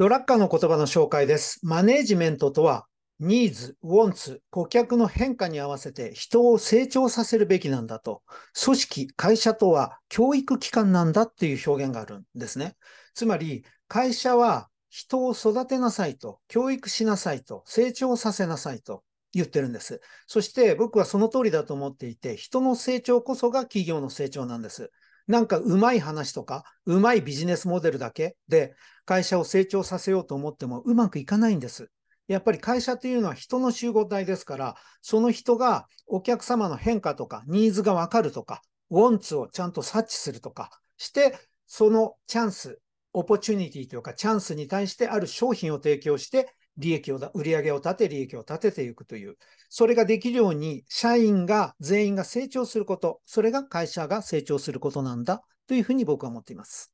ドラッカーの言葉の紹介です。マネージメントとは、ニーズ、ウォンツ、顧客の変化に合わせて人を成長させるべきなんだと、組織、会社とは教育機関なんだっていう表現があるんですね。つまり、会社は人を育てなさいと、教育しなさいと、成長させなさいと、言ってるんです。そして僕はその通りだと思っていて、人の成長こそが企業の成長なんです。なんかうまい話とか、うまいビジネスモデルだけで会社を成長させようと思ってもうまくいかないんです。やっぱり会社というのは人の集合体ですから、その人がお客様の変化とか、ニーズがわかるとか、ウォンツをちゃんと察知するとかして、そのチャンス、オポチュニティというかチャンスに対してある商品を提供して利益を、売り上げを立て、利益を立てていくという、それができるように、社員が、全員が成長すること、それが会社が成長することなんだというふうに僕は思っています。